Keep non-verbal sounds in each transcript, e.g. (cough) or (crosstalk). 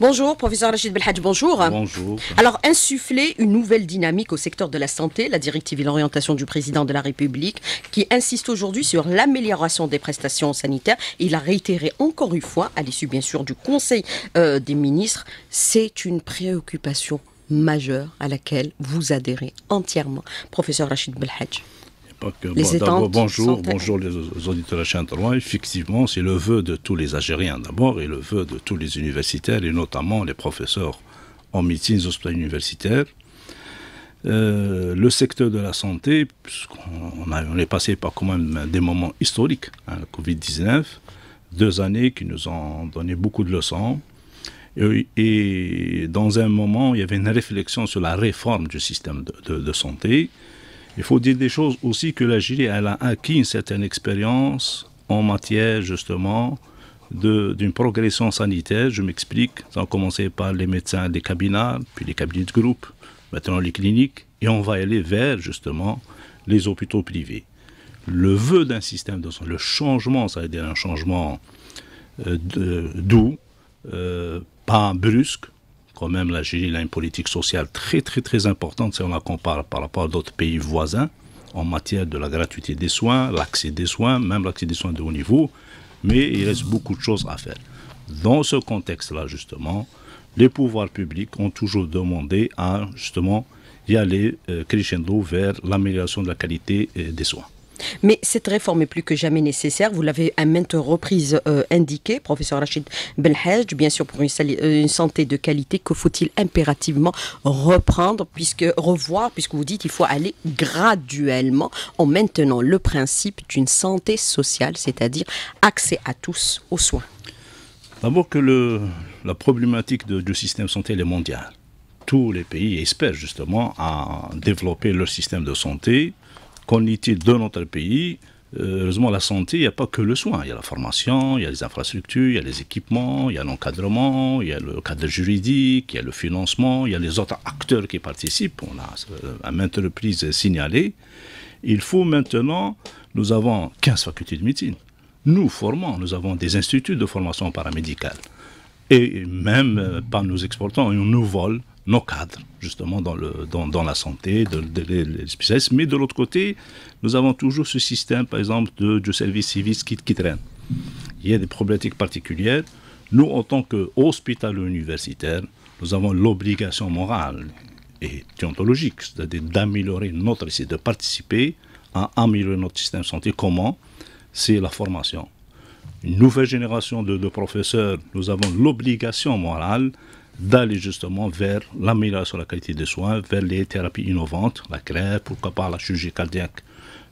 Bonjour, professeur Rachid Belhadj, bonjour. Bonjour. Alors, insuffler une nouvelle dynamique au secteur de la santé, la directive et l'orientation du président de la République, qui insiste aujourd'hui sur l'amélioration des prestations sanitaires. Il a réitéré encore une fois, à l'issue bien sûr du Conseil euh, des ministres, c'est une préoccupation majeure à laquelle vous adhérez entièrement. Professeur Rachid Belhadj. Les bonjour, bonjour les auditeurs de Effectivement, c'est le vœu de tous les Algériens d'abord et le vœu de tous les universitaires et notamment les professeurs en médecine aux universitaire Euh, le secteur de la santé, puisqu'on on est passé par quand même des moments historiques, hein, la Covid-19, deux années qui nous ont donné beaucoup de leçons. Et, dans un moment, il y avait une réflexion sur la réforme du système de, de santé. Il faut dire des choses aussi que la elle a acquis une certaine expérience en matière justement d'une progression sanitaire. Je m'explique. Ça a commencé par les médecins des cabinets, puis les cabinets de groupe, maintenant les cliniques, et on va aller vers justement les hôpitaux privés. Le vœu d'un système de soins, le changement, ça veut dire un changement euh, doux, euh, pas brusque, quand même l'Algérie a une politique sociale très très très importante si on la compare par rapport à d'autres pays voisins en matière de la gratuité des soins, l'accès des soins, même l'accès des soins de haut niveau, mais il reste beaucoup de choses à faire. Dans ce contexte-là, justement, les pouvoirs publics ont toujours demandé à justement y aller euh, crescendo vers l'amélioration de la qualité euh, des soins. Mais cette réforme est plus que jamais nécessaire. Vous l'avez à maintes reprises euh, indiqué, professeur Rachid Belhaj. bien sûr pour euh, une, santé de qualité que faut-il impérativement reprendre, puisque revoir, puisque vous dites qu'il faut aller graduellement en maintenant le principe d'une santé sociale, c'est-à-dire accès à tous aux soins. D'abord que la problématique du système santé est mondiale. Tous les pays espèrent justement à développer leur système de santé était de notre pays, euh, heureusement, la santé, il n'y a pas que le soin. Il y a la formation, il y a les infrastructures, il y a les équipements, il y a l'encadrement, il y a le cadre juridique, il y a le financement, il y a les autres acteurs qui participent. On a euh, à maintes reprises signalé. Il faut maintenant, nous avons 15 facultés de médecine. Nous formons, nous avons des instituts de formation paramédicale. Et même, euh, pas nous exportons, on nous vole nos cadres, justement, dans, le, dans, dans la santé, de, les spécialistes. Mais de l'autre côté, nous avons toujours ce système, par exemple, du service civique qui, qui, traîne. Il y a des problématiques particulières. Nous, en tant qu'hôpital universitaire, nous avons l'obligation morale et déontologique, c'est-à-dire d'améliorer notre, c'est de participer à améliorer notre système de santé. Comment C'est la formation. Une nouvelle génération de, de professeurs, nous avons l'obligation morale d'aller justement vers l'amélioration de la qualité des soins, vers les thérapies innovantes, la grève, pourquoi pas la chirurgie cardiaque,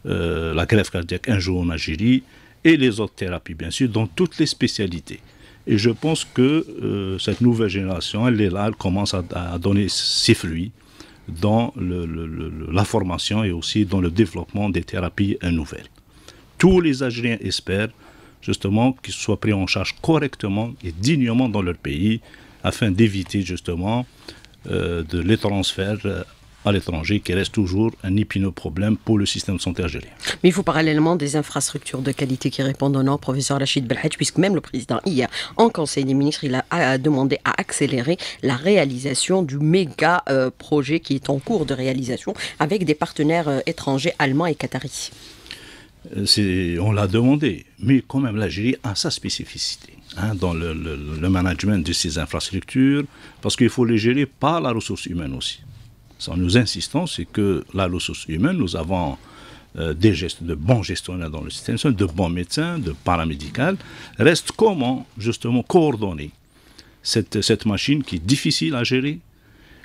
euh, la grève cardiaque un jour en Algérie, et les autres thérapies, bien sûr, dans toutes les spécialités. Et je pense que euh, cette nouvelle génération, elle est là, elle commence à, donner ses fruits dans la formation et aussi dans le développement des thérapies nouvelles. Tous les Algériens espèrent justement qu'ils soient pris en charge correctement et dignement dans leur pays afin d'éviter justement euh, de les transferts euh, à l'étranger, qui reste toujours un épineux problème pour le système de santé algérien. Mais il faut parallèlement des infrastructures de qualité qui répondent au nom, professeur Rachid Belhadj, puisque même le président, hier, en Conseil des ministres, il a demandé à accélérer la réalisation du méga euh, projet qui est en cours de réalisation avec des partenaires étrangers, allemands et qataris. On l'a demandé, mais quand même l'Algérie a sa spécificité. Hein, dans le, management de ces infrastructures, parce qu'il faut les gérer par la ressource humaine aussi. Sans nous insistons, c'est que la ressource humaine, nous avons euh, des gestes, de bons gestionnaires dans le système, de bons médecins, de paramédicales, reste comment justement coordonner cette, machine qui est difficile à gérer,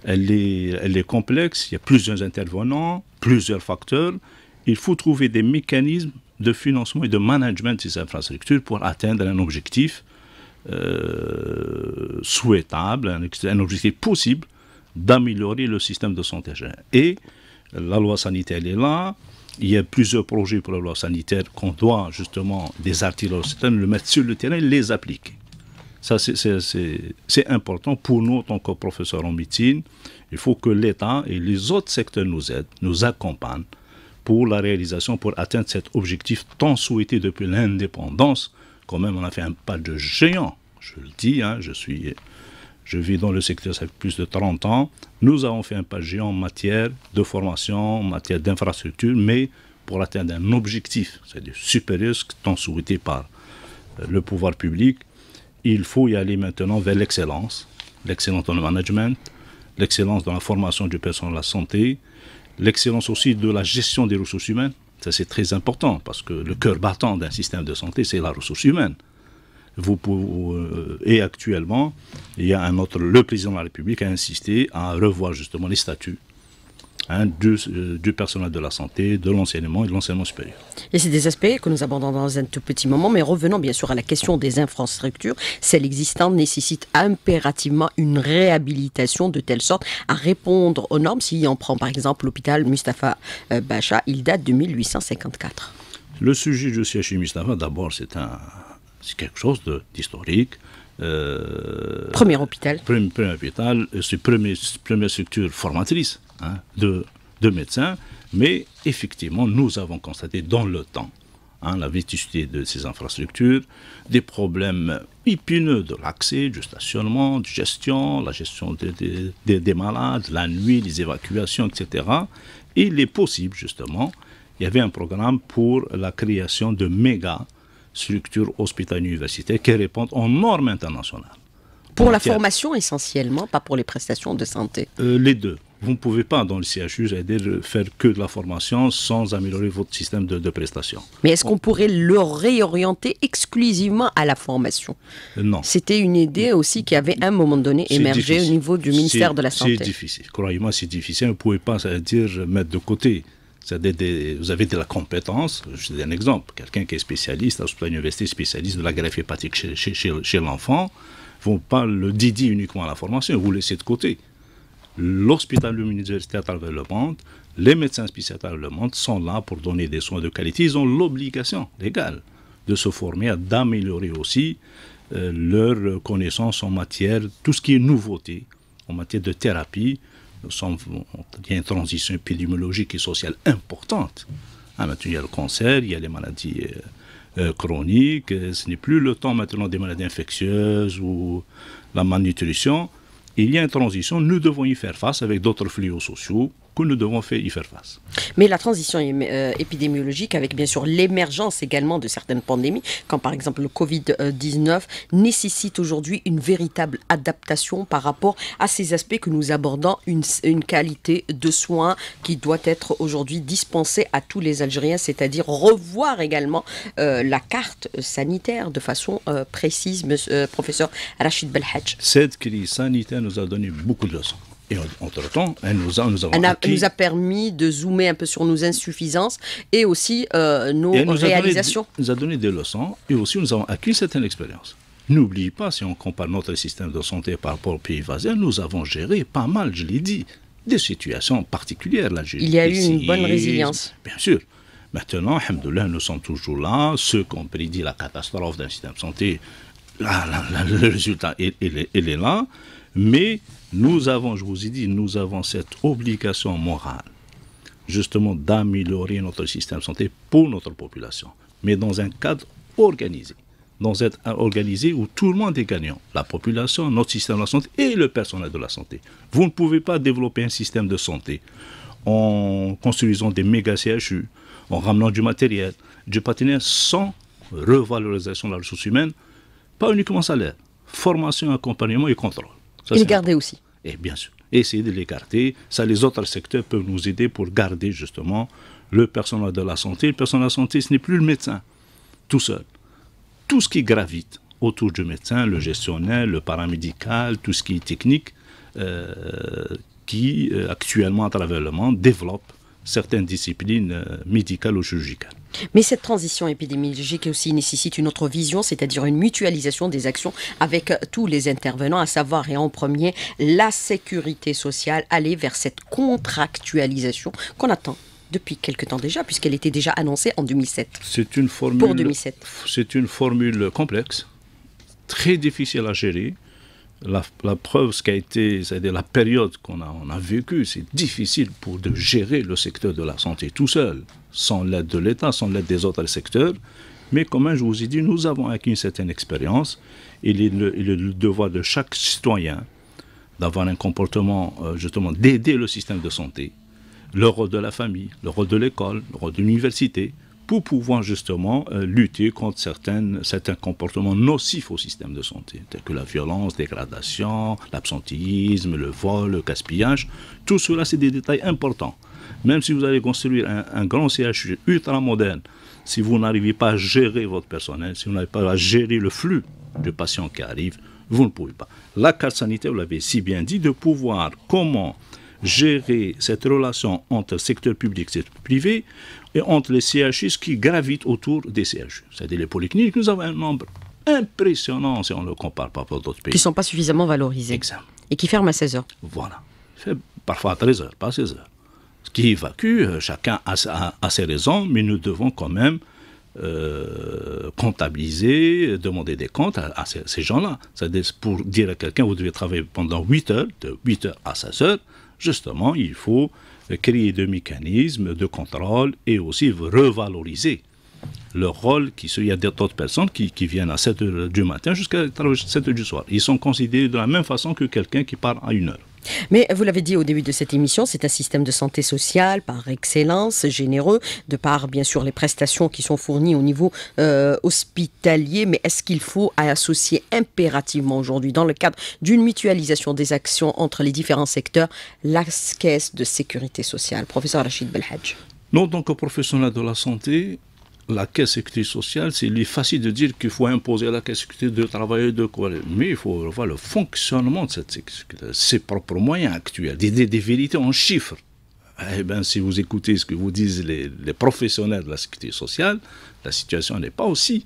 elle est, elle est complexe, il y a plusieurs intervenants, plusieurs facteurs, il faut trouver des mécanismes de financement et de management de ces infrastructures pour atteindre un objectif euh, souhaitable, un, objectif possible d'améliorer le système de santé Et la loi sanitaire est là. Il y a plusieurs projets pour la loi sanitaire qu'on doit justement des articles le mettre sur le terrain les appliquer. Ça, c'est important pour nous, en tant que professeurs en médecine. Il faut que l'État et les autres secteurs nous aident, nous accompagnent pour la réalisation, pour atteindre cet objectif tant souhaité depuis l'indépendance quand même, on a fait un pas de géant. Je le dis, hein, je suis, je vis dans le secteur ça fait plus de 30 ans. Nous avons fait un pas de géant en matière de formation, en matière d'infrastructure, mais pour atteindre un objectif, c'est-à-dire supérieur tant souhaité par euh, le pouvoir public, il faut y aller maintenant vers l'excellence, l'excellence dans le management, l'excellence dans la formation du personnel de la santé, l'excellence aussi de la gestion des ressources humaines c'est très important parce que le cœur battant d'un système de santé, c'est la ressource humaine. Vous euh, et actuellement, il y a un autre, le président de la République a insisté à revoir justement les statuts Hein, du, euh, personnel de la santé, de l'enseignement et de l'enseignement supérieur. Et c'est des aspects que nous abordons dans un tout petit moment, mais revenons bien sûr à la question des infrastructures. Celles existantes nécessitent impérativement une réhabilitation de telle sorte à répondre aux normes. Si on prend par exemple l'hôpital Mustapha euh, Bacha, il date de 1854. Le sujet du CHI Mustapha, d'abord, c'est un, quelque chose d'historique. Euh, premier hôpital. Premier, hôpital, c'est la première structure formatrice Hein, de, médecins, mais effectivement, nous avons constaté dans le temps hein, la vétusté de ces infrastructures, des problèmes épineux de l'accès, du stationnement, de gestion, la gestion des, malades, la nuit, les évacuations, etc. il est possible, justement, il y avait un programme pour la création de méga structures hospitalières universitaires qui répondent aux normes internationales. Pour la formation essentiellement, pas pour les prestations de santé euh, Les deux. Vous ne pouvez pas, dans le CHU, dire, faire que de la formation sans améliorer votre système de, de prestations. Mais est-ce qu'on pourrait le réorienter exclusivement à la formation Non. C'était une idée aussi qui avait à un moment donné émergé au niveau du ministère de la Santé. C'est difficile. Croyez-moi, c'est difficile. Vous ne pouvez pas, dire, mettre de côté. vous avez de la compétence, je donne un exemple, quelqu'un qui est spécialiste, à l'université spécialiste de la greffe hépatique chez, l'enfant, vous ne pas le dédier uniquement à la formation, vous laissez de côté l'hôpital universitaire à travers le monde, les médecins spécialistes de travers le monde sont là pour donner des soins de qualité. Ils ont l'obligation légale de se former, d'améliorer aussi euh, leurs connaissances en matière, tout ce qui est nouveauté, en matière de thérapie. Nous sommes, il transition épidémiologique et sociale importante. Ah, maintenant, il y a le cancer, il y a les maladies euh, euh, chroniques. Ce n'est plus le temps maintenant des maladies infectieuses ou la malnutrition il y a une transition, nous devons y faire face avec d'autres fléaux sociaux, que nous devons faire y faire face. Mais la transition euh, épidémiologique, avec bien sûr l'émergence également de certaines pandémies, comme par exemple le Covid-19, nécessite aujourd'hui une véritable adaptation par rapport à ces aspects que nous abordons, une, qualité de soins qui doit être aujourd'hui dispensée à tous les Algériens, c'est-à-dire revoir également euh, la carte sanitaire de façon euh, précise, monsieur, professeur Rachid Belhadj. Cette crise sanitaire nous a donné beaucoup de leçons. Et entre-temps, hein, elle nous a, nous, nous a permis de zoomer un peu sur nos insuffisances et aussi euh, nos réalisations. Elle nous a donné des leçons et aussi nous avons acquis certaines expériences. N'oubliez pas, si on compare notre système de santé par rapport au pays voisin, nous avons géré pas mal, je l'ai dit, des situations particulières. Là, Il y a eu une bonne résilience. Bien sûr. Maintenant, alhamdoulilah, nous sommes toujours là. Ceux qui ont prédit la catastrophe d'un système de santé, le résultat, est, il est là. Mais nous avons, je vous ai dit, nous avons cette obligation morale, justement, d'améliorer notre système de santé pour notre population, mais dans un cadre organisé. Dans un organisé où tout le monde est gagnant, la population, notre système de santé et le personnel de la santé. Vous ne pouvez pas développer un système de santé en construisant des méga CHU, en ramenant du matériel, du patinage sans revalorisation de la ressource humaine, pas uniquement salaire, formation, accompagnement et contrôle. et le garder aussi. Et bien sûr, essayer de l'écarter. Ça, les autres secteurs peuvent nous aider pour garder justement le personnel de la santé. Le personnel de la santé, ce n'est plus le médecin tout seul. Tout ce qui gravite autour du médecin, le gestionnaire, le paramédical, tout ce qui est technique, euh, qui euh, actuellement à travers le monde développe certaines disciplines euh, médicales ou chirurgicales. Mais cette transition épidémiologique aussi nécessite une autre vision, c'est-à-dire une mutualisation des actions avec euh, tous les intervenants, à savoir et en premier la sécurité sociale, aller vers cette contractualisation qu'on attend depuis quelque temps déjà, puisqu'elle était déjà annoncée en 2007. C'est une formule, 2007. C'est une formule complexe, très difficile à gérer, la, preuve, ce qui a été, c'est-à-dire la période qu'on a, on a vécue, c'est difficile pour de gérer le secteur de la santé tout seul, sans l'aide de l'État, sans l'aide des autres secteurs. Mais comme je vous ai dit, nous avons acquis une certaine expérience. Il est le, devoir de chaque citoyen d'avoir un comportement, euh, justement, d'aider le système de santé. Le rôle de la famille, le rôle de l'école, le rôle de l'université, pour pouvoir justement euh, lutter contre certains comportements nocifs au système de santé, tels que la violence, dégradation, l'absentéisme, le vol, le gaspillage. Tout cela, c'est des détails importants. Même si vous allez construire un, un grand CHU ultra moderne, si vous n'arrivez pas à gérer votre personnel, si vous n'arrivez pas à gérer le flux de patients qui arrivent, vous ne pouvez pas. La carte sanitaire, vous l'avez si bien dit, de pouvoir comment gérer cette relation entre secteur public et secteur privé et entre les CHU qui gravitent autour des CHU. C'est-à-dire les polycliniques, nous avons un nombre impressionnant si on le compare par rapport d'autres pays. Qui ne sont pas suffisamment valorisés. Exact. Et qui ferment à 16 heures. Voilà. parfois à 13 heures, pas à 16 heures. Ce qui évacue, euh, chacun a, ses raisons, mais nous devons quand même euh, comptabiliser, demander des comptes à, ces, ces gens-là. C'est-à-dire pour dire à quelqu'un, vous devez travailler pendant 8 heures, de 8 heures à 16 heures, justement, il faut créer des mécanismes de contrôle et aussi revaloriser le rôle qui il y a d'autres personnes qui, viennent à 7 heures du matin jusqu'à 7 heures du soir. Ils sont considérés de la même façon que quelqu'un qui part à 1 heure. Mais vous l'avez dit au début de cette émission, c'est un système de santé sociale par excellence, généreux, de par bien sûr les prestations qui sont fournies au niveau euh, hospitalier. Mais est-ce qu'il faut associer impérativement aujourd'hui, dans le cadre d'une mutualisation des actions entre les différents secteurs, la caisse de sécurité sociale Professeur Rachid Belhadj. Non, donc, professionnel de la santé, la caisse sécurité sociale, c'est facile de dire qu'il faut imposer la caisse sécurité de travailler de quoi, mais il faut voir le fonctionnement de cette sécurité, ses propres moyens actuels, des, des, vérités en chiffres. Eh bien, si vous écoutez ce que vous disent les, professionnels de la sécurité sociale, la situation n'est pas aussi,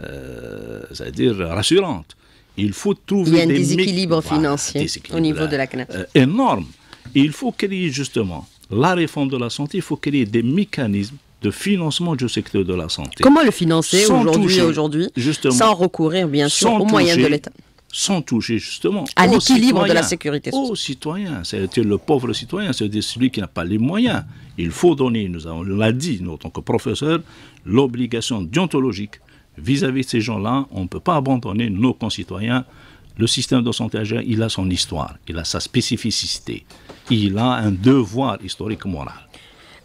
euh, c'est-à-dire rassurante. Il faut trouver Il y a un déséquilibre financier au niveau de la euh, CNAP. Euh, énorme. il faut créer justement la réforme de la santé, il faut créer des mécanismes de financement du secteur de la santé. Comment le financer aujourd'hui, aujourd'hui, sans recourir bien sûr aux moyens de l'État sans toucher justement à l'équilibre de la sécurité sociale. Aux citoyens, cest le pauvre citoyen, cest à celui qui n'a pas les moyens. Il faut donner, nous avons l'a dit, nous, en tant que professeur, l'obligation déontologique vis-à-vis de ces gens-là. On ne peut pas abandonner nos concitoyens. Le système de santé agir, il a son histoire, il a sa spécificité, il a un devoir historique moral.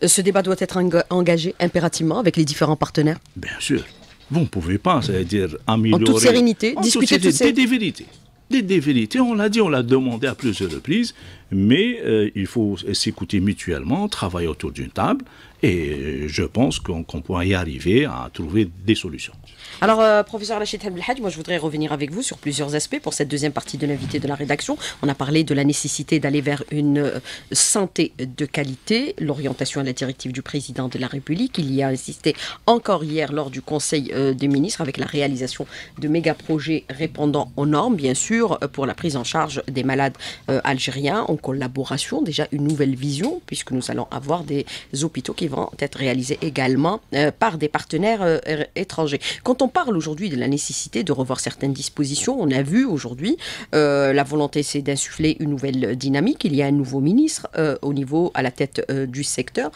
Euh, ce débat doit être engagé impérativement avec les différents partenaires Bien sûr. Vous ne pouvez pas, c'est-à-dire améliorer... En toute sérénité, discuter toute sérénité, des, vérités. Des, des vérités, on l'a dit, on l'a demandé à plusieurs reprises mais euh, il faut s'écouter mutuellement, travailler autour d'une table, et euh, je pense qu'on pourra y arriver à trouver des solutions. Alors, euh, professeur Rachid Hadj, moi je voudrais revenir avec vous sur plusieurs aspects pour cette deuxième partie de l'invité de la rédaction. On a parlé de la nécessité d'aller vers une santé de qualité, l'orientation à la directive du président de la République. Il y a insisté encore hier lors du Conseil des ministres avec la réalisation de méga-projets répondant aux normes, bien sûr, pour la prise en charge des malades algériens collaboration déjà une nouvelle vision, puisque nous allons avoir des hôpitaux qui vont être réalisés également euh, par des partenaires euh, étrangers. Quand on parle aujourd'hui de la nécessité de revoir certaines dispositions, on a vu aujourd'hui euh, la volonté c'est d'insuffler une nouvelle dynamique. Il y a un nouveau ministre au niveau à la tête du secteur.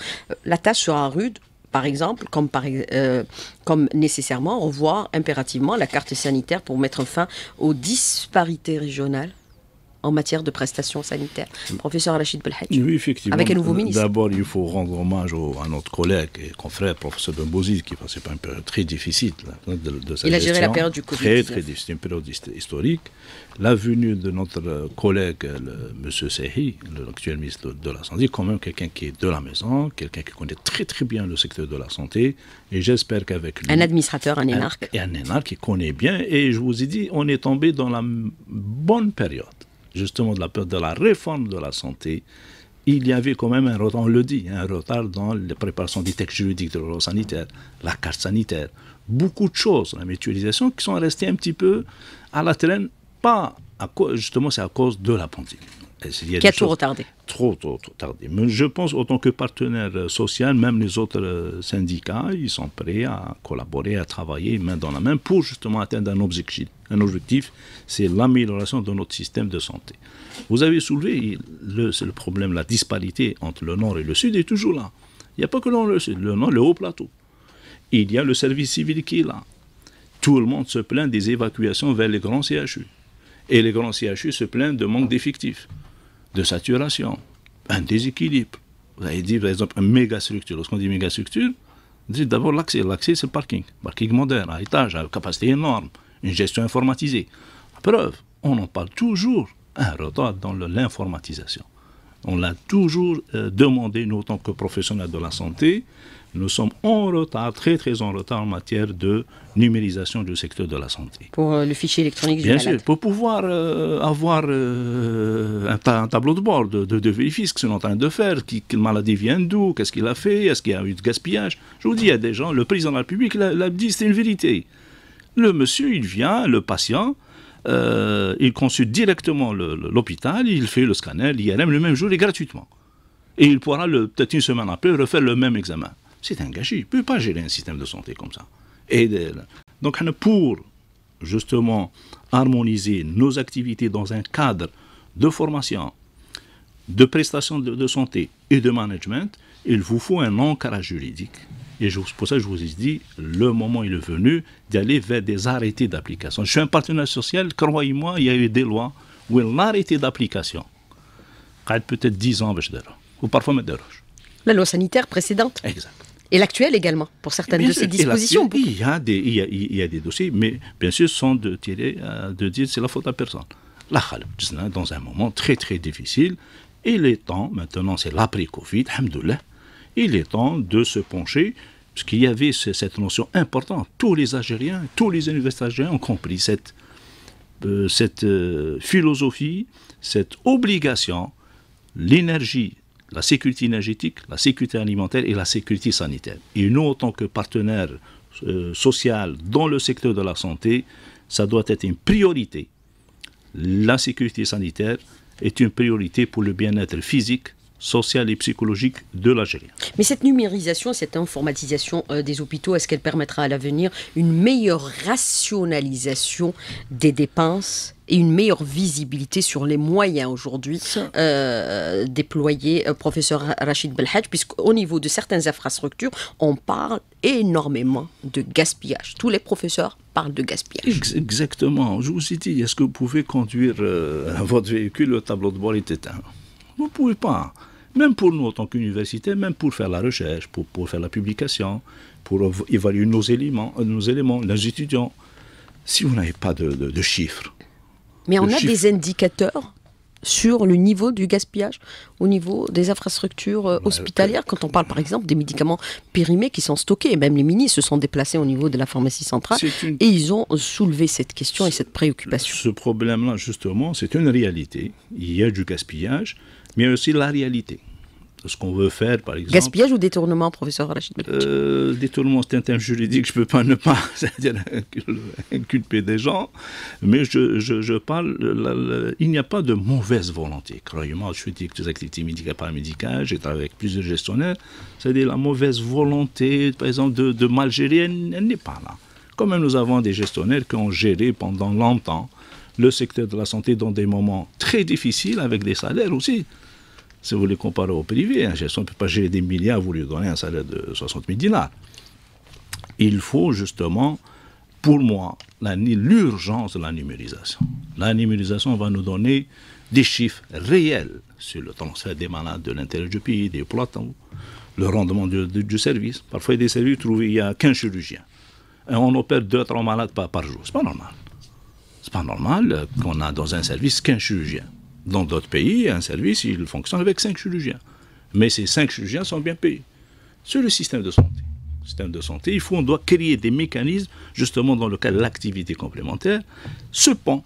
La tâche sera rude par exemple, comme, par, comme, nécessairement revoir impérativement la carte sanitaire pour mettre fin aux disparités régionales en matière de prestations sanitaires. Mm. Professeur Rachid Belhadj. Oui, effectivement. Avec un nouveau ministre. D'abord, il faut rendre hommage à notre collègue et confrère, professeur Bouziz, qui passait pas une période très difficile hein, de, de sa Il a géré la période du Covid. Très, très difficile, une période historique. La venue de notre collègue, M. Sehi, l'actuel ministre de, la Santé, quand même quelqu'un qui est de la maison, quelqu'un qui connaît très, très bien le secteur de la santé. Et j'espère qu'avec lui. Un administrateur, un énarque. et un énarque qui connaît bien. Et je vous ai dit, on est tombé dans la bonne période justement de la, peur de la réforme de la santé, il y avait quand même un retard, on le dit, un retard dans les préparations des textes juridiques de loi sanitaire, la carte sanitaire, beaucoup de choses, la mutualisation, qui sont restées un petit peu à la traîne, pas à justement, c'est à cause de la pandémie. Il y a qui retardé. Trop, trop, trop tardé. Mais je pense, autant que partenaire social, même les autres euh, syndicats, ils sont prêts à collaborer, à travailler main dans la main pour justement atteindre un objectif. Un objectif, c'est l'amélioration de notre système de santé. Vous avez soulevé le, le problème, la disparité entre le nord et le sud est toujours là. Il n'y a pas que le nord, et le sud, le nord, le haut plateau. Il y a le service civil qui est là. Tout le monde se plaint des évacuations vers les grands CHU. Et les grands CHU se plaignent de manque d'effectifs de saturation, un déséquilibre. Vous allez dire par exemple, une méga structure. Lorsqu'on dit méga structure, dit d'abord l'accès. L'accès, c'est le parking. Parking moderne, à étage, à capacité énorme, une gestion informatisée. preuve, on en parle toujours, un retard dans l'informatisation. On l'a toujours euh, demandé, nous, en tant que professionnels de la santé. Nous sommes en retard, très très en retard en matière de numérisation du secteur de la santé. Pour euh, le fichier électronique du Bien sûr, pour pouvoir euh, avoir un, tableau de bord, de, de, que vérifier ce sont en train de faire, qui, quelle maladie vient d'où, qu'est-ce qu'il a fait, est-ce qu'il y a eu de gaspillage. Je vous dis, il y a des gens, le président de la République l'a dit, c'est une vérité. Le monsieur, il vient, le patient, euh, il consulte directement l'hôpital, il fait le scanner, l'IRM le même jour et gratuitement. Et il pourra peut-être une semaine après refaire le même examen. C'est un gâchis. Il ne peut pas gérer un système de santé comme ça. Et, donc, pour justement harmoniser nos activités dans un cadre de formation, de prestations de, santé et de management, il vous faut un encarage juridique et c'est pour ça que je vous ai dit, le moment est venu d'aller vers des arrêtés d'application. Je suis un partenaire social, croyez-moi, il y a eu des lois où l'arrêté d'application, peut-être 10 ans, ou parfois, me déroge. La loi sanitaire précédente Exact. Et l'actuelle également, pour certaines de ces dispositions. Il y, a des, dossiers, mais bien sûr, sans de, tirer, euh, de dire c'est la faute à personne. La hein, dans un moment très très difficile, il est temps, maintenant c'est l'après-Covid, il est temps de se pencher parce qu'il y avait cette notion importante. Tous les Algériens, tous les universitaires ont compris cette, euh, euh, philosophie, cette obligation, l'énergie, la sécurité énergétique, la sécurité alimentaire et la sécurité sanitaire. Et nous, en tant que partenaire sociaux euh, social dans le secteur de la santé, ça doit être une priorité. La sécurité sanitaire est une priorité pour le bien-être physique, sociale et psychologique de l'Algérie. Mais cette numérisation, cette informatisation euh, des hôpitaux, est-ce qu'elle permettra à l'avenir une meilleure rationalisation des dépenses et une meilleure visibilité sur les moyens aujourd'hui euh, déployés, euh, professeur Rachid Belhadj, puisqu'au niveau de certaines infrastructures, on parle énormément de gaspillage. Tous les professeurs parlent de gaspillage. Exactement. Je vous ai dit, est-ce que vous pouvez conduire (laughs) votre véhicule, le tableau de bord est éteint Vous ne pouvez pas même pour nous en tant qu'université, même pour faire la recherche, pour, pour faire la publication, pour évaluer nos éléments, euh, nos éléments, nos étudiants. Si vous n'avez pas de, chiffres. Mais on a des indicateurs sur le niveau du gaspillage au niveau des infrastructures euh, hospitalières, quand on parle par exemple des médicaments périmés qui sont stockés. Même les ministres se sont déplacés au niveau de la pharmacie centrale et ils ont soulevé cette question et cette préoccupation. Ce problème-là, justement, c'est une réalité. Il y a du gaspillage mais aussi la réalité. Ce qu'on veut faire, par exemple. Gaspillage ou détournement, professeur Rachid euh, Détournement, c'est un terme juridique, je ne peux pas ne pas (laughs) inculper des gens, mais je, je, je parle. il n'y a pas de mauvaise volonté. Croyez-moi, je suis directeur des activités médicales paramédicales, j'ai travaillé avec plusieurs gestionnaires. C'est-à-dire, la mauvaise volonté, par exemple, de, mal gérer, elle, elle n'est pas là. Quand même, nous avons des gestionnaires qui ont géré pendant longtemps le secteur de la santé dans des moments très difficiles, avec des salaires aussi si vous les comparez au privé, un hein, gestion ne peut pas gérer des milliards, vous lui donnez un salaire de 60 000 dinars. Il faut justement, pour moi, l'urgence de la numérisation. La numérisation va nous donner des chiffres réels sur le transfert des malades de l'intérieur du pays, des plateaux, hein, le rendement du, service. Parfois, il y a des services trouvés, il n'y a qu'un chirurgien. Et on opère 2-3 malades par, jour. jour. n'est pas normal. Ce n'est pas normal euh, qu'on a dans un service qu'un chirurgien. Dans d'autres pays, un service, il fonctionne avec cinq chirurgiens. Mais ces cinq chirurgiens sont bien payés. Sur le système de santé. Le système de santé, il faut, on doit créer des mécanismes, justement dans le de l'activité complémentaire, se pend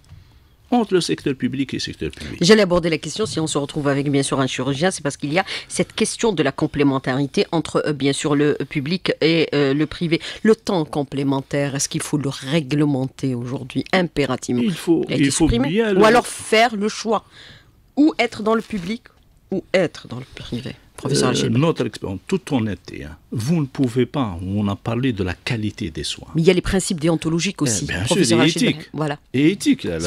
entre le secteur public et le secteur privé. J'allais aborder la question, si on se retrouve avec bien sûr un chirurgien, c'est parce qu'il y a cette question de la complémentarité entre euh, bien sûr le public et euh, le privé. Le temps complémentaire, est-ce qu'il faut le réglementer aujourd'hui impérativement Il faut, il bien le... Ou alors faire le choix, ou être dans le public, ou être dans le privé. Professeur euh, notre expérience, toute honnêteté, hein. vous ne pouvez pas, on a parlé de la qualité des soins. Mais il y a les principes déontologiques eh aussi. bien professeur sûr, et éthique. Voilà. Et éthique, il y a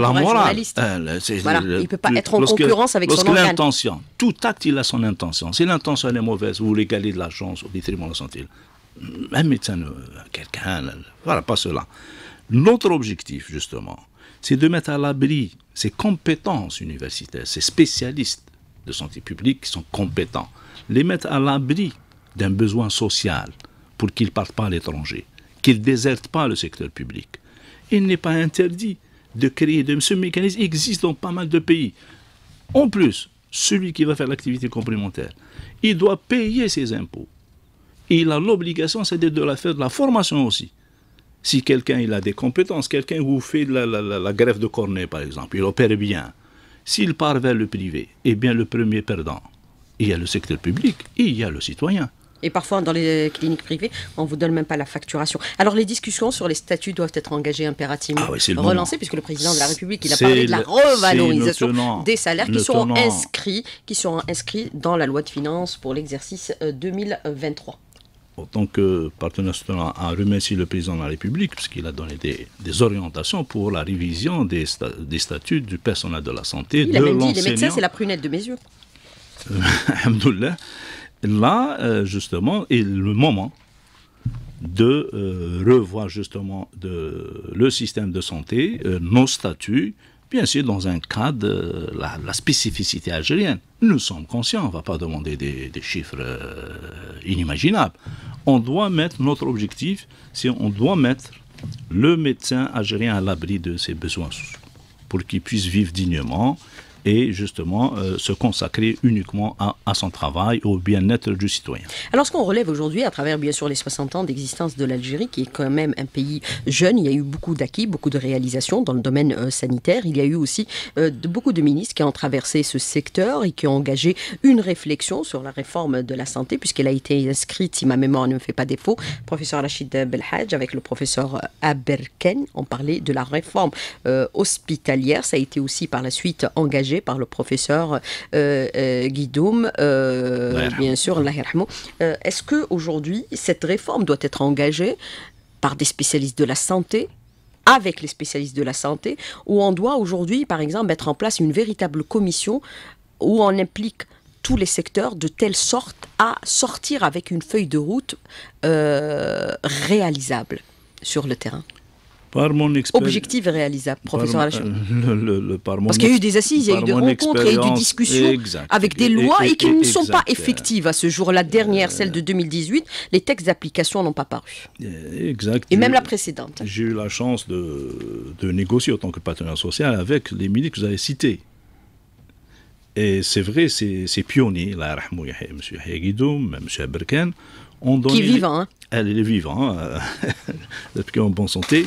la morale. Eh, il ne peut pas être en concurrence avec son organe. l'intention, tout acte, il a son intention. Si l'intention est mauvaise, vous voulez de l'argent au détriment de la santé. Un médecin, euh, quelqu'un, voilà, pas cela. Notre objectif, justement, c'est de mettre à l'abri ces compétences universitaires, ces spécialistes de santé publique qui sont compétents, les mettre à l'abri d'un besoin social pour qu'ils ne partent pas à l'étranger, qu'ils ne désertent pas le secteur public. Il n'est pas interdit de créer de ce mécanisme existe dans pas mal de pays. En plus, celui qui va faire l'activité complémentaire, il doit payer ses impôts. il a l'obligation, c'est de la faire de la formation aussi. Si quelqu'un il a des compétences, quelqu'un vous fait la, la, greffe de cornet par exemple, il opère bien, s'il part vers le privé, eh bien le premier perdant, il y a le secteur public et il y a le citoyen. Et parfois, dans les cliniques privées, on ne vous donne même pas la facturation. Alors, les discussions sur les statuts doivent être engagées impérativement, ah relancées, puisque le président de la République, il a parlé de la revalorisation des salaires qui inscrits, qui seront inscrits dans la loi de finances pour l'exercice 2023. Euh, en tant que partenaire soutenant, à remercier le président de la République, puisqu'il a donné des, orientations pour la révision des, statuts du personnel de la santé. Il a même dit, les médecins, c'est la prunette de mes yeux. (laughs) Là, euh, justement, est le moment de euh, revoir justement le système de santé, euh, nos statuts, bien sûr dans un cadre de la, spécificité algérienne. Nous sommes conscients, on ne va pas demander des, chiffres euh, inimaginables. On doit mettre notre objectif, c'est on doit mettre le médecin algérien à l'abri de ses besoins pour qu'il puisse vivre dignement, et justement euh, se consacrer uniquement à, son travail, au bien-être du citoyen. Alors ce qu'on relève aujourd'hui à travers bien sûr les 60 ans d'existence de l'Algérie, qui est quand même un pays jeune, il y a eu beaucoup d'acquis, beaucoup de réalisations dans le domaine euh, sanitaire, il y a eu aussi euh, beaucoup de ministres qui ont traversé ce secteur et qui ont engagé une réflexion sur la réforme de la santé, puisqu'elle a été inscrite, si ma mémoire ne me fait pas défaut, professeur Rachid Belhadj avec le professeur Aberken, ont parlé de la réforme hospitalière, ça a été aussi par la suite engagé par le professeur euh, euh, Guidoum, euh, bien sûr, est-ce qu'aujourd'hui, cette réforme doit être engagée par des spécialistes de la santé, avec les spécialistes de la santé, ou on doit aujourd'hui, par exemple, mettre en place une véritable commission où on implique tous les secteurs de telle sorte à sortir avec une feuille de route réalisable sur le terrain. Par mon réalisable, professeur par, le, Parce qu'il y a eu des assises, il y a eu des rencontres, il y a eu des discussions avec des lois et, qui ne sont pas effectives à ce jour. La dernière, celle de 2018, euh, les textes d'application n'ont pas paru. Euh, exact. Et même la précédente. J'ai eu la chance de, négocier en tant que partenaire social avec les milieux que vous avez cités. Et c'est vrai, ces, pionniers, là, M. Hagidoum, M. Berken, ont donné. Qui est vivant, hein. Elle est vivante, hein. (laughs) depuis en bonne santé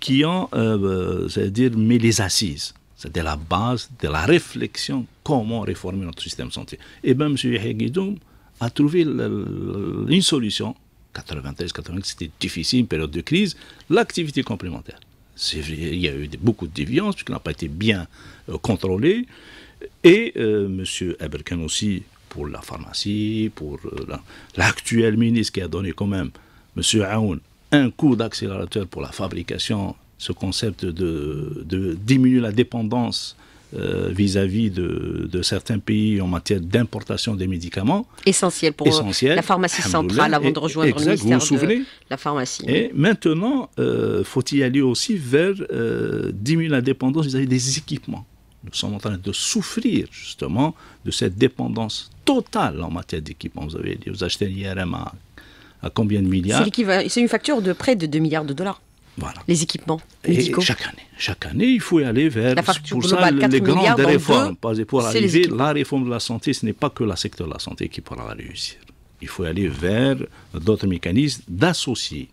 qui ont, euh, euh, c'est-à-dire, mis les assises. C'était la base de la réflexion, comment réformer notre système de santé. Et bien, M. Guidoum a trouvé une solution, 93, 90, c'était difficile, une période de crise, l'activité complémentaire. Il y a eu beaucoup de déviance, puisqu'elle n'a pas été bien euh, contrôlée, Et euh, M. Eberken aussi, pour la pharmacie, pour l'actuel ministre qui a donné quand même, M. Aoun, un coup d'accélérateur pour la fabrication, ce concept de, diminuer la dépendance euh, vis-à-vis de, certains pays en matière d'importation des médicaments. Essentiel pour Essentiel, la pharmacie centrale avant de rejoindre le ministère vous vous de la pharmacie. Et maintenant, euh, faut il aller aussi vers euh, diminuer la dépendance vis-à-vis des équipements. Nous sommes en train de souffrir justement de cette dépendance totale en matière d'équipements. Vous avez dit, vous achetez un IRM à à combien de milliards C'est une facture de près de 2 milliards de dollars. Voilà. Les équipements médicaux. chaque année, chaque année, il faut aller vers la pour ça, les grandes réformes. pour arriver, la réforme de la santé, ce n'est pas que le secteur de la santé qui pourra la réussir. Il faut aller vers d'autres mécanismes d'associer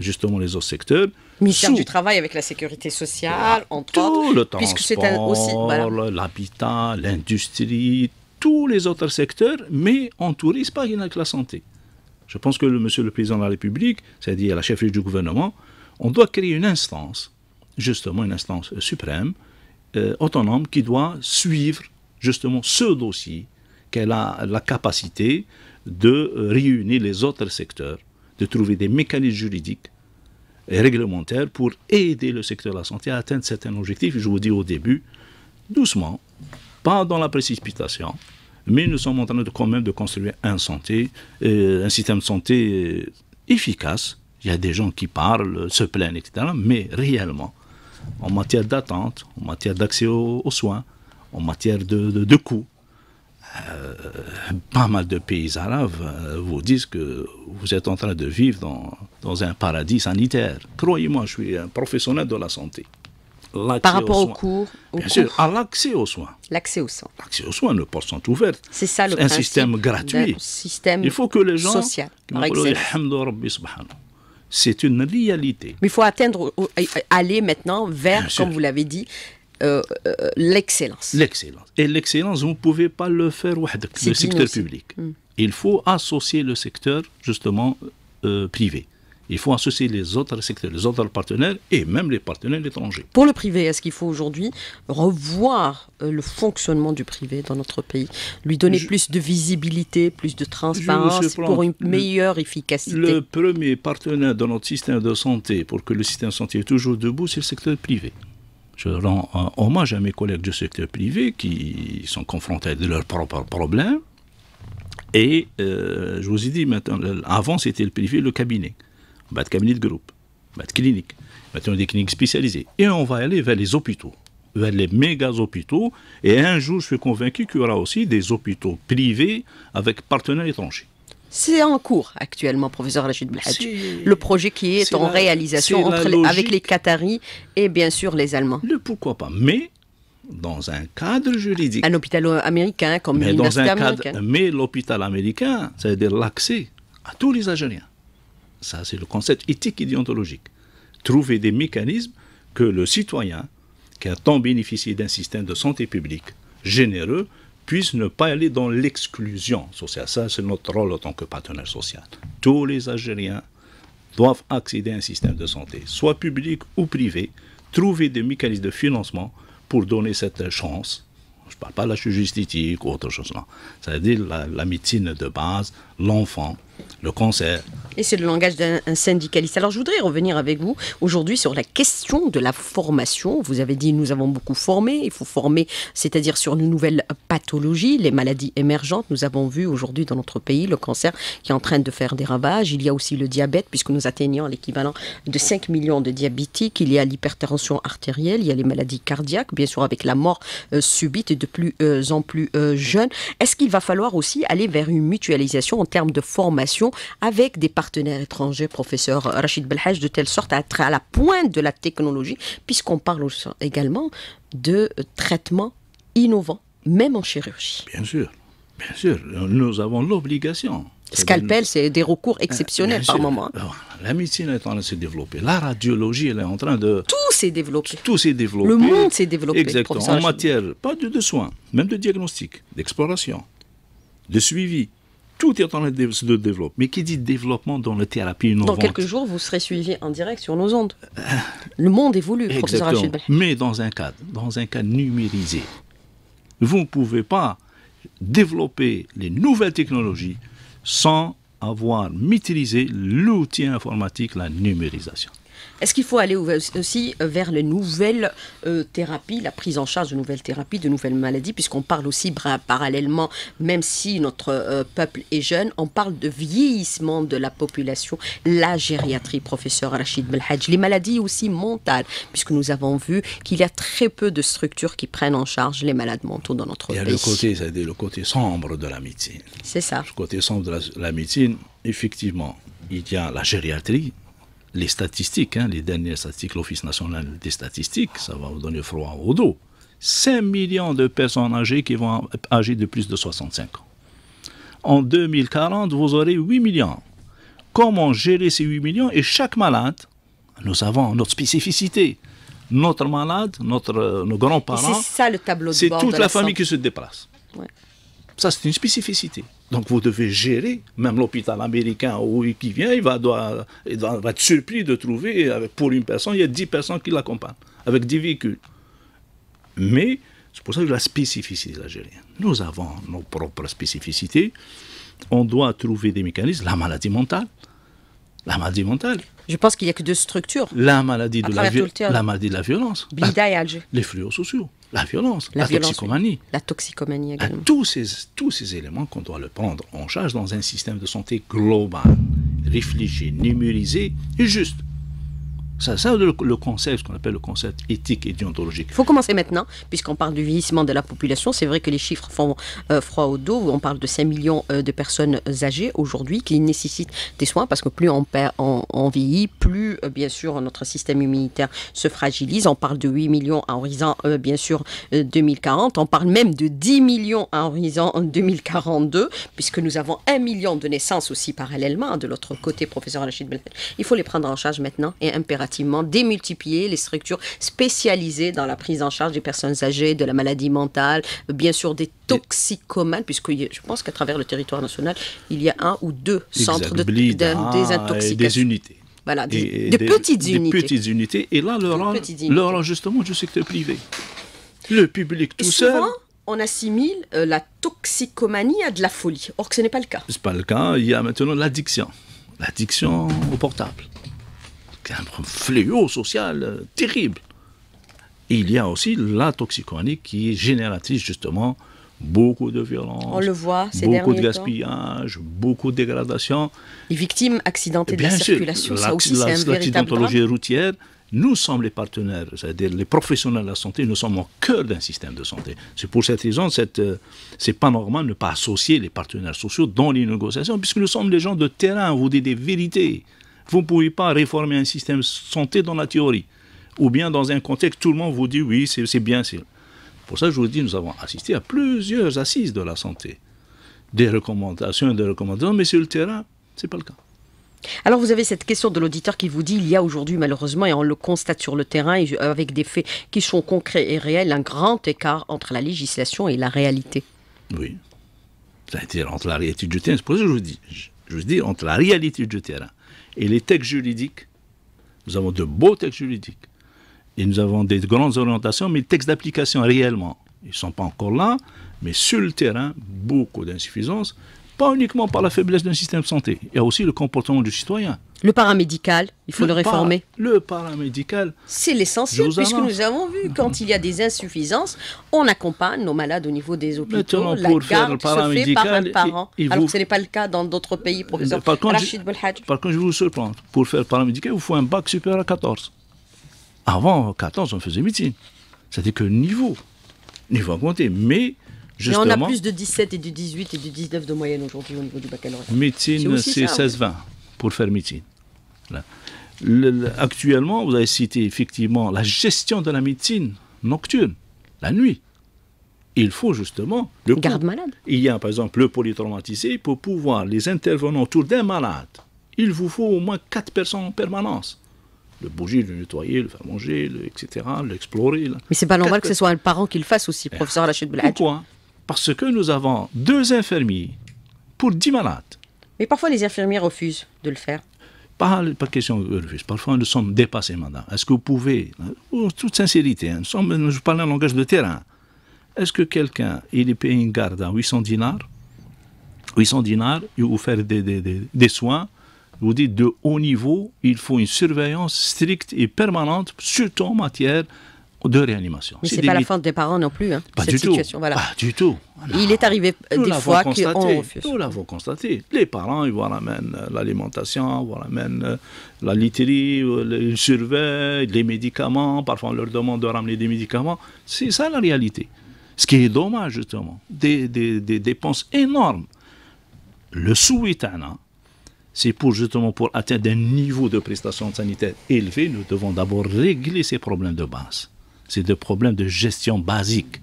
justement les autres secteurs. Ministère du Travail avec la sécurité sociale, entre tout le transport, l'habitat, l'industrie, tous les autres secteurs, mais on ne tourise pas avec la santé. Je pense que le, monsieur le président de la République, c'est-à-dire la chefferie du gouvernement, on doit créer une instance, justement une instance suprême, euh, autonome, qui doit suivre justement ce dossier, qu'elle a la capacité de euh, réunir les autres secteurs, de trouver des mécanismes juridiques et réglementaires pour aider le secteur de la santé à atteindre certains objectifs. Je vous dis au début, doucement, pas dans la précipitation, mais nous sommes en train de quand même de construire un, santé, euh, un système de santé euh, efficace. Il y a des gens qui parlent, se plaignent, etc. Mais réellement, en matière d'attente, en matière d'accès aux, soins, en matière de, coûts, euh, pas mal de pays arabes vous disent que vous êtes en train de vivre dans un paradis sanitaire. Croyez-moi, je suis un professionnel de la santé. Par rapport aux, cours, Bien sûr, à l'accès aux soins. L'accès aux soins. L'accès aux soins, les portes sont ouvertes. C'est ça le principe. un système gratuit. Système Il faut que les gens. Social. C'est une réalité. Mais il faut atteindre, euh, aller maintenant vers, comme vous l'avez dit, euh, euh, l'excellence. L'excellence. Et l'excellence, vous ne pouvez pas le faire le secteur public. Hmm. Il faut associer le secteur, justement, privé. Il faut associer les autres secteurs, les autres partenaires et même les partenaires étrangers. Pour le privé, est-ce qu'il faut aujourd'hui revoir euh, le fonctionnement du privé dans notre pays Lui donner plus de visibilité, plus de transparence pour une meilleure efficacité Le premier partenaire de notre système de santé pour que le système de santé est toujours debout, c'est le secteur privé. Je rends euh, hommage à mes collègues du secteur privé qui sont confrontés à leurs propres problèmes. Et euh, je vous ai dit, maintenant, avant c'était le privé, le cabinet maté-cabinet كاملين الجروب بعد des cliniques spécialisées. Et on va aller vers les hôpitaux, vers les méga hôpitaux. Et un jour, je suis convaincu qu'il y aura aussi des hôpitaux privés avec partenaires étrangers. C'est en cours actuellement, professeur Rachid Blahadj. Le projet qui est, en réalisation avec les Qataris et bien sûr les Allemands. pourquoi pas, mais dans un cadre juridique. Un hôpital américain comme mais américaine. Mais l'hôpital américain, c'est-à-dire l'accès à tous les Algériens ça, c'est le concept éthique déontologique. Trouver des mécanismes que le citoyen, qui a tant bénéficié d'un système de santé publique généreux, puisse ne pas aller dans l'exclusion sociale. Ça, c'est notre rôle en tant que partenaire social. Tous les Algériens doivent accéder à un système de santé, soit public ou privé, trouver des mécanismes de financement pour donner cette chance. Je ne parle pas de la justice éthique ou autre chose, C'est-à-dire la médecine de base, l'enfant, le cancer. Et c'est le langage d'un syndicaliste. Alors je voudrais revenir avec vous aujourd'hui sur la question de la formation. Vous avez dit nous avons beaucoup formé, il faut former, c'est-à-dire sur une nouvelle pathologie, les maladies émergentes. Nous avons vu aujourd'hui dans notre pays le cancer qui est en train de faire des ravages. Il y a aussi le diabète puisque nous atteignons l'équivalent de 5 millions de diabétiques. Il y a l'hypertension artérielle, il y a les maladies cardiaques, bien sûr avec la mort euh, subite et de plus euh, en plus euh, jeunes. Est-ce qu'il va falloir aussi aller vers une mutualisation en termes de formation avec des partenaires étrangers, professeur Rachid Belhaj, de telle sorte à être à la pointe de la technologie, puisqu'on parle également de traitements innovants, même en chirurgie. Bien sûr, bien sûr, nous avons l'obligation. Scalpel, c'est des recours exceptionnels euh, par moment. Hein. la médecine est en train de se développer. La radiologie, elle est en train de. Tout s'est développé. Tout s'est développé. Le monde s'est développé. Exactement. En matière, pas de soins, même de diagnostic, d'exploration, de suivi, tout est en train de se développer. Mais qui dit développement dans la thérapie Dans quelques jours, vous serez suivi en direct sur nos ondes. Le monde évolue, Mais dans un cadre, dans un cadre numérisé. Vous ne pouvez pas développer les nouvelles technologies sans avoir maîtrisé l'outil informatique, la numérisation. Est-ce qu'il faut aller aussi euh, vers les nouvelles euh, thérapies, la prise en charge de nouvelles thérapies, de nouvelles maladies, puisqu'on parle aussi parallèlement, même si notre euh, peuple est jeune, on parle de vieillissement de la population, la gériatrie, professeur Rachid Belhadj, les maladies aussi mentales, puisque nous avons vu qu'il y a très peu de structures qui prennent en charge les malades mentaux dans notre pays. Il y a le côté, sombre de la médecine. C'est ça. Le côté sombre de la, la médecine, effectivement, il y a la gériatrie, les statistiques, hein, les dernières statistiques, l'Office national des statistiques, ça va vous donner froid au dos. 5 millions de personnes âgées qui vont âgées de plus de 65 ans. En 2040, vous aurez 8 millions. Comment gérer ces 8 millions Et chaque malade, nous avons notre spécificité. Notre malade, notre, euh, nos grands-parents. C'est ça le tableau de C'est toute la, famille qui se déplace. Ça, c'est une spécificité. Donc vous devez gérer, même l'hôpital américain où il vient, il va, doit, va être surpris de trouver, avec, pour une personne, il y a 10 personnes qui l'accompagnent, avec 10 véhicules. Mais c'est pour ça que la spécificité algérienne. Nous avons nos propres spécificités. On doit trouver des mécanismes, la maladie mentale. La maladie mentale. Je pense qu'il n'y a que deux structures. La maladie, de la, la maladie de la violence. Les fléaux sociaux la violence, la, toxicomanie. La toxicomanie euh, également. Tous ces, tous ces éléments qu'on doit le prendre en charge dans un système de santé global, réfléchi, numérisé et juste. Ça, ça le, concept, ce qu'on appelle le concept éthique et déontologique. Il faut commencer maintenant, puisqu'on parle du vieillissement de la population. C'est vrai que les chiffres font euh, froid au dos. On parle de 5 millions euh, de personnes âgées aujourd'hui qui nécessitent des soins, parce que plus on, perd, vieillit, plus, euh, bien sûr, notre système immunitaire se fragilise. On parle de 8 millions à horizon, bien sûr, 2040. On parle même de 10 millions à horizon 2042, puisque nous avons 1 million de naissances aussi parallèlement. Hein, de l'autre côté, professeur Rachid Belfet, il faut les prendre en charge maintenant et impérativement démultiplier les structures spécialisées dans la prise en charge des personnes âgées, de la maladie mentale, bien sûr des toxicomanes, puisque je pense qu'à travers le territoire national, il y a un ou deux centres de, désintoxication. Des unités. Voilà, des, petites unités. petites unités. Et là, leur, rang, leur enregistrement du secteur privé. Le public tout Souvent, on assimile euh, la toxicomanie à de la folie. Or ce n'est pas le cas. Ce n'est pas le cas. Il y a maintenant l'addiction. L'addiction au portable un fléau social euh, terrible. il y a aussi la toxicomanie qui est génératrice justement beaucoup de violence, On le voit, beaucoup de gaspillage, beaucoup de dégradation. Les victimes accidentées de la circulation, ça aussi c'est un L'accidentologie routière, nous sommes les partenaires, c'est-à-dire les professionnels de la santé, nous sommes au cœur d'un système de santé. C'est pour cette raison, euh, c'est n'est pas normal de ne pas associer les partenaires sociaux dans les négociations, puisque nous sommes des gens de terrain, vous dites des vérités. Vous ne pouvez pas réformer un système santé dans la théorie. Ou bien dans un contexte, tout le monde vous dit oui, c'est bien. Pour ça, je vous dis, nous avons assisté à plusieurs assises de la santé. Des recommandations, des recommandations, mais sur le terrain, ce n'est pas le cas. Alors vous avez cette question de l'auditeur qui vous dit il y a aujourd'hui malheureusement et on le constate sur le terrain avec des faits qui sont concrets et réels un grand écart entre la législation et la réalité. Oui, c'est-à-dire entre la réalité du terrain. C'est pour ça que je vous dis, je vous dis entre la réalité du terrain et les textes juridiques. Nous avons de beaux textes juridiques. Et nous avons des grandes orientations, mais les textes d'application réellement, ils ne sont pas encore là, mais sur le terrain, beaucoup d'insuffisances pas uniquement par la faiblesse d'un système de santé, il y a aussi le comportement du citoyen. Le paramédical, il faut le, réformer. le paramédical. C'est l'essentiel, puisque nous avons vu, mhm. quand il y a des insuffisances, on accompagne nos malades au niveau des hôpitaux. la garde le se fait par alors que ce n'est pas le cas dans d'autres pays, professeur par contre, je, vous surprendre. Pour faire paramédical, il faut un bac supérieur à 14. Avant 14, on faisait médecine. cest que niveau, niveau, niveau augmenté, mais mais on a plus de 17 et du 18 et du 19 de moyenne aujourd'hui au niveau du baccalauréat. Médecine, c'est 16-20 pour faire médecine. actuellement, vous avez cité effectivement la gestion de la médecine nocturne, la nuit. Il faut justement le garde malade. Il y a par exemple le polytraumatisé pour pouvoir les intervenants autour d'un malade. Il vous faut au moins quatre personnes en permanence. Le bouger, le nettoyer, le faire manger, etc., l'explorer. Mais c'est pas normal que ce soit un parent qui le fasse aussi, eh, professeur de Blad. Pourquoi parce que nous avons deux infirmiers pour dix malades. Mais parfois, les infirmiers refusent de le faire. Pas, question de refus. Parfois, nous sommes dépassés, madame. Est-ce que vous pouvez, en euh, toute sincérité, hein, nous, sommes, parlons en langage de terrain. Est-ce que quelqu'un, il est payé une garde à 800 dinars 800 dinars, il vous faire des, soins vous dites de haut niveau, il faut une surveillance stricte et permanente, surtout en matière de réanimation. Mais c'est pas la faute des parents non plus, hein, pas cette situation. Voilà. Pas du tout. Il est arrivé euh, des fois qu'ils ont... Nous l'avons constaté. Les parents, ils voient la euh, l'alimentation, voient la euh, la literie, ils surveillent les médicaments. Parfois, on leur demande de ramener des médicaments. C'est ça la réalité. Ce qui est dommage, justement. Des, dépenses énormes. Le sous-huitana, c'est pour justement pour atteindre un niveau de prestations sanitaire élevé, nous devons d'abord régler ces problèmes de base c'est des problèmes de gestion basique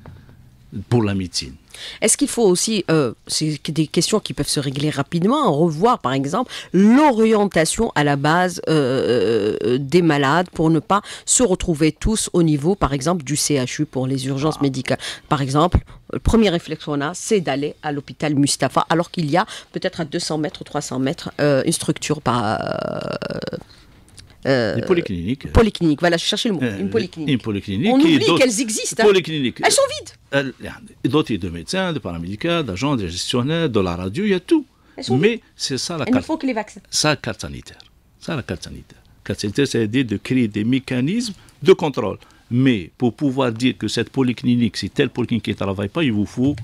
pour la médecine. Est-ce qu'il faut aussi, euh, c'est des questions qui peuvent se régler rapidement, revoir par exemple l'orientation à la base euh, euh, des malades pour ne pas se retrouver tous au niveau par exemple du CHU pour les urgences ah. médicales Par exemple, le premier réflexe qu'on a, c'est d'aller à l'hôpital Mustapha alors qu'il y a peut-être à 200 mètres, 300 mètres une structure par bah, euh, des polycliniques. voilà, je cherchais le mot. Euh, une polyclinique. Une polyclinique. On oublie qu'elles existent. Hein. Elles sont vides. d'autres il y a de médecins, de paramédicats, d'agents, de gestionnaires, de la radio, il y a tout. Mais c'est ça la carte. Il faut que les vaccins. Ça, carte sanitaire. Ça, la carte sanitaire. la Carte sanitaire, c'est l'idée de créer des mécanismes de contrôle. Mais pour pouvoir dire que cette polyclinique, c'est telle polyclinique qui ne travaille pas, il vous faut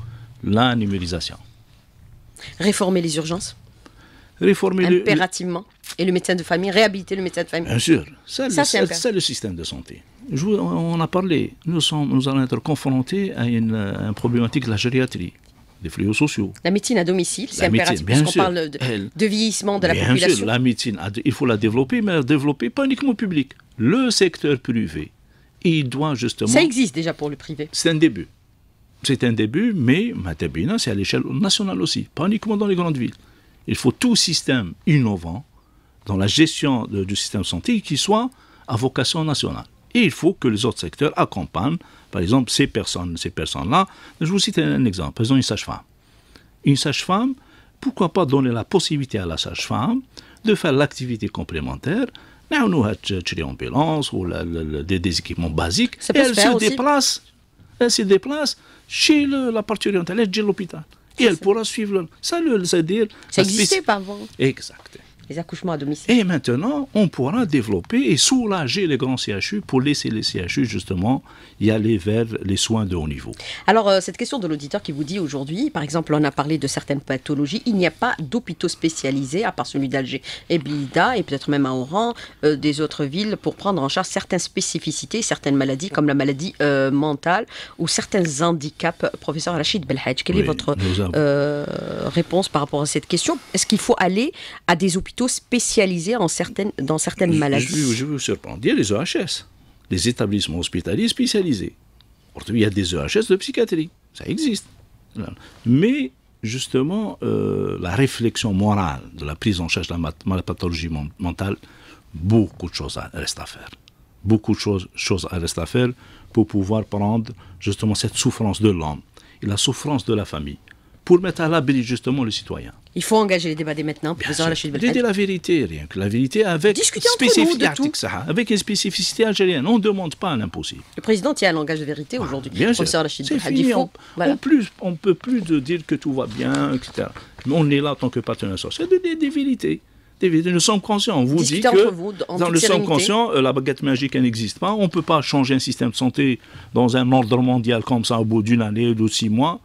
la numérisation. Réformer les urgences Réformer Impérativement et le médecin de famille, réhabiliter le médecin de famille. Bien sûr, c'est le, le, système de santé. on a parlé, nous, sommes, nous allons être confrontés à une, euh, problématique de la gériatrie des fléaux sociaux. La médecine à domicile, c'est impératif parce qu'on parle de, vieillissement de la population. Sûr, la médecine, il faut la développer, mais développer pas uniquement au public. Le secteur privé, il doit justement... Ça existe déjà pour le privé. C'est un début. C'est un début, mais maintenant c'est à l'échelle nationale aussi, pas uniquement dans les grandes villes. Il faut tout système innovant dans la gestion du système santé qui soit à vocation nationale. Et il faut que les autres secteurs accompagnent, par exemple, ces personnes, ces personnes-là. Je vous cite un exemple. Par exemple, une sage-femme. Une sage-femme, pourquoi pas donner la possibilité à la sage-femme de faire l'activité complémentaire nous avons ou la, la, ou des, équipements basiques. Et elle se, déplace, elle se déplace chez la partie orientale, chez l'hôpital. Et elle pourra suivre. Le, ça, le, à dire. Ça n'existait pas avant. Exact. Les accouchements à domicile. Et maintenant, on pourra développer et soulager les grands CHU pour laisser les CHU justement y aller vers les soins de haut niveau. Alors, euh, cette question de l'auditeur qui vous dit aujourd'hui, par exemple, on a parlé de certaines pathologies, il n'y a pas d'hôpitaux spécialisés, à part celui d'Alger et Blida, et peut-être même à Oran, euh, des autres villes, pour prendre en charge certaines spécificités, certaines maladies, comme la maladie euh, mentale ou certains handicaps. Professeur Rachid Belhadj, quelle est votre réponse par rapport à cette question Est-ce qu'il faut aller à des hôpitaux spécialisé spécialisés en certaines, dans certaines maladies. Je, vous surprendre. Il y a les EHS, les établissements hospitaliers spécialisés. il y a des EHS e de psychiatrie. Ça existe. Mais justement, euh, la réflexion morale de la prise en charge de la pathologie mentale, beaucoup de choses restent à faire. Beaucoup de choses, choses restent à faire pour pouvoir prendre justement cette souffrance de l'homme et la souffrance de la famille pour mettre à l'abri justement le citoyen. Il faut engager les débats dès maintenant pour la chute de la vérité, rien que la vérité avec spécificité avec une spécificité algérienne. On ne demande pas impossible. Le président tient un langage de vérité aujourd'hui. bien sûr. On, plus, on peut plus de dire que tout va bien, etc. on est là en tant que partenaire social. C'est des, des, vérités. Des vérités. Nous sommes conscients. On vous dit que vous, dans le sommes conscient, euh, la baguette magique n'existe pas. On ne peut pas changer un système de santé dans un ordre mondial comme ça au bout d'une année ou de six mois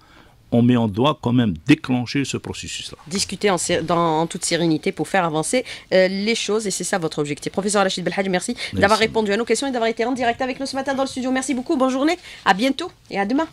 on met, en doit quand même déclencher ce processus-là. Discuter en, dans, toute sérénité pour faire avancer euh, les choses, et c'est ça votre objectif. Professeur Rachid Belhadj, merci. d'avoir répondu à nos questions et d'avoir été en direct avec nous ce matin dans le studio. Merci beaucoup, bonne journée, à bientôt et à demain.